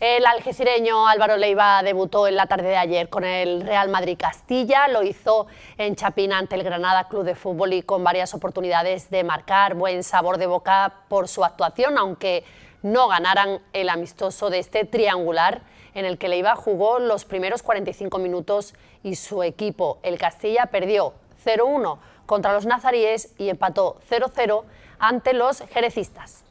El algecireño Álvaro Leiva debutó en la tarde de ayer con el Real Madrid Castilla, lo hizo en Chapina ante el Granada Club de Fútbol y con varias oportunidades de marcar buen sabor de boca por su actuación, aunque no ganaran el amistoso de este triangular en el que Leiva jugó los primeros 45 minutos y su equipo, el Castilla, perdió 0-1 contra los nazaríes y empató 0-0 ante los jerecistas.